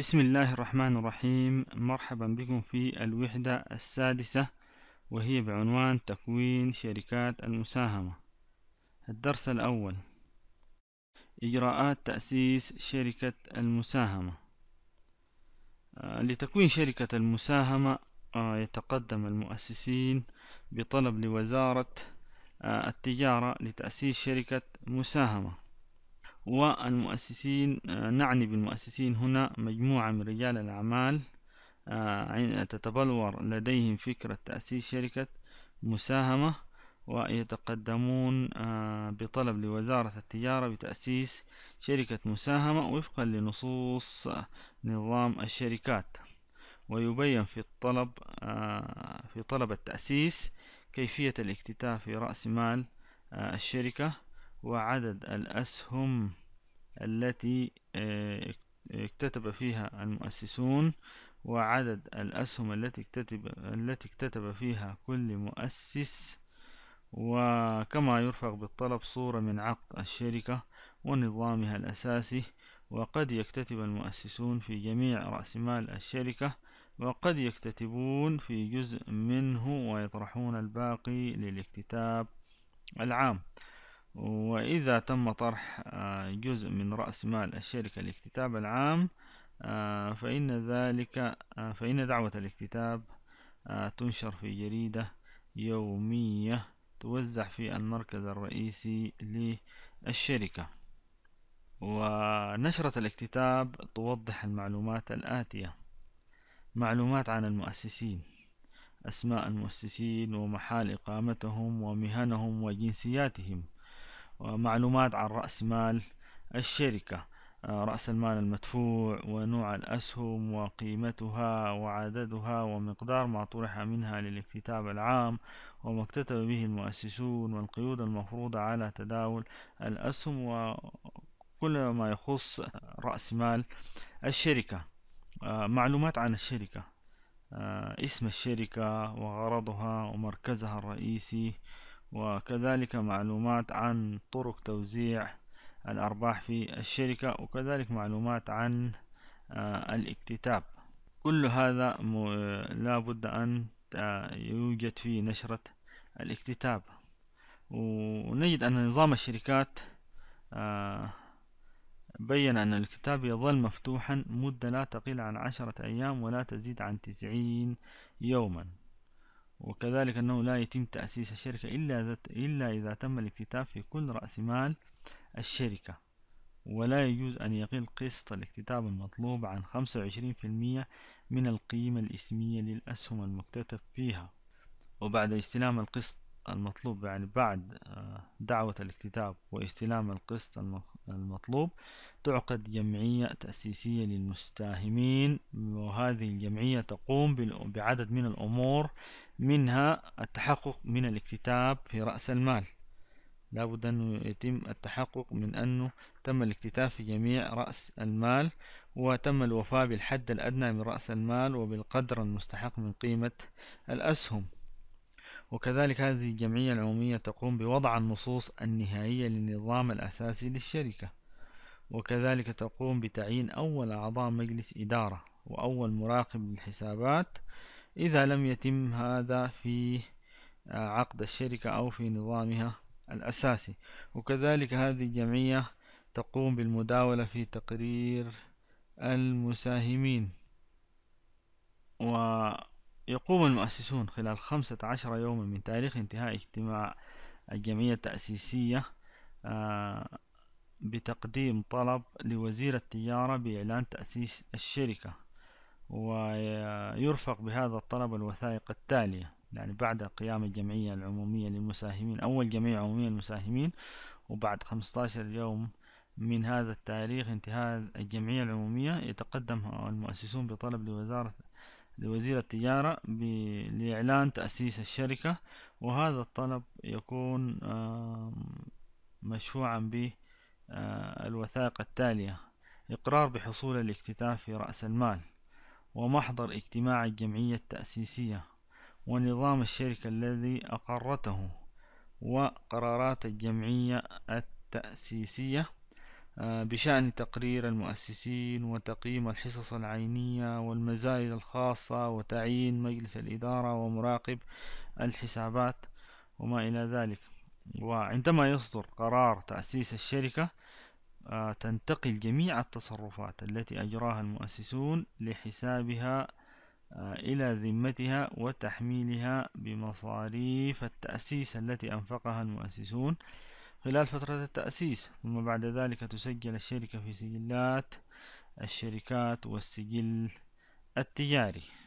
بسم الله الرحمن الرحيم مرحبا بكم في الوحدة السادسة وهي بعنوان تكوين شركات المساهمة الدرس الأول إجراءات تأسيس شركة المساهمة آه، لتكوين شركة المساهمة آه، يتقدم المؤسسين بطلب لوزارة آه، التجارة لتأسيس شركة مساهمة والمؤسسين آه، نعني بالمؤسسين هنا مجموعة من رجال الأعمال آه، تتبلور لديهم فكرة تأسيس شركة مساهمة ويتقدمون آه، بطلب لوزارة التجارة بتأسيس شركة مساهمة وفقا لنصوص نظام الشركات ويبين في الطلب في طلب التأسيس كيفية الاكتتاب في رأس مال الشركة وعدد الأسهم التي آه، اكتتب فيها المؤسسون وعدد الأسهم التي اكتتب التي اكتتب فيها كل مؤسس وكما يرفق بالطلب صورة من عقد الشركة ونظامها الأساسي وقد يكتتب المؤسسون في جميع رأس مال الشركة وقد يكتتبون في جزء منه ويطرحون الباقي للاكتتاب العام وإذا تم طرح آه، جزء من رأس مال الشركة الاكتتاب العام آه، فإن ذلك آه، فإن دعوة الاكتتاب تنشر في جريدة يومية توزع في المركز الرئيسي للشركة ونشرة الاكتتاب توضح المعلومات الآتية معلومات عن المؤسسين أسماء المؤسسين ومحال إقامتهم ومهنهم وجنسياتهم ومعلومات عن رأس مال الشركة آه، رأس المال المدفوع ونوع الأسهم وقيمتها وعددها ومقدار ما طرح منها للاكتتاب العام وما اكتتب به المؤسسون والقيود المفروضة على تداول الأسهم وكل ما يخص رأس مال الشركة آه، معلومات عن الشركة آه، اسم الشركة وغرضها ومركزها الرئيسي وكذلك معلومات عن طرق توزيع الأرباح في الشركة وكذلك معلومات عن آه، الاكتتاب كل هذا لابد أن آه، يوجد في نشرة الاكتتاب ونجد أن نظام الشركات آه، بين أن الكتاب يظل مفتوحا مدة لا تقل عن عشرة أيام ولا تزيد عن تسعين يوما وكذلك أنه لا يتم تأسيس الشركة إلا, ذات إلا إذا تم الاكتتاب في كل رأس مال الشركة ولا يجوز أن يقل قسط الاكتتاب المطلوب عن 25% من القيمة الإسمية للأسهم المكتتب فيها وبعد استلام القسط المطلوب يعني بعد آه، دعوة الاكتتاب واستلام القسط المطلوب تعقد جمعية تأسيسية للمستاهمين وهذه الجمعية تقوم بعدد من الأمور منها التحقق من الاكتتاب في رأس المال لابد أنه يتم التحقق من أنه تم الاكتتاب في جميع رأس المال وتم الوفاء بالحد الأدنى من رأس المال وبالقدر المستحق من قيمة الأسهم وكذلك هذه الجمعية العمومية تقوم بوضع النصوص النهائية للنظام الأساسي للشركة وكذلك تقوم بتعيين أول أعضاء مجلس إدارة وأول مراقب للحسابات إذا لم يتم هذا في آه، عقد الشركة أو في نظامها الأساسي وكذلك هذه الجمعية تقوم بالمداولة في تقرير المساهمين و يقوم المؤسسون خلال خمسة عشر يوما من تاريخ انتهاء اجتماع الجمعية التأسيسية آه، بتقديم طلب لوزير التجارة بإعلان تأسيس الشركة ويرفق بهذا الطلب الوثائق التالية يعني بعد قيام الجمعية العمومية للمساهمين أول جمعية عمومية للمساهمين وبعد 15 يوم من هذا التاريخ انتهاء الجمعية العمومية يتقدم المؤسسون بطلب لوزارة لوزير التجارة لإعلان تأسيس الشركة وهذا الطلب يكون مشفوعا به آه، الوثائق التالية إقرار بحصول الاكتتاب في رأس المال ومحضر اجتماع الجمعية التأسيسية ونظام الشركة الذي أقرته وقرارات الجمعية التأسيسية آه، بشأن تقرير المؤسسين وتقييم الحصص العينية والمزايد الخاصة وتعيين مجلس الإدارة ومراقب الحسابات وما إلى ذلك وعندما يصدر قرار تأسيس الشركة آه، تنتقل جميع التصرفات التي أجراها المؤسسون لحسابها آه، إلى ذمتها وتحميلها بمصاريف التأسيس التي أنفقها المؤسسون خلال فترة التأسيس ثم بعد ذلك تسجل الشركة في سجلات الشركات والسجل التجاري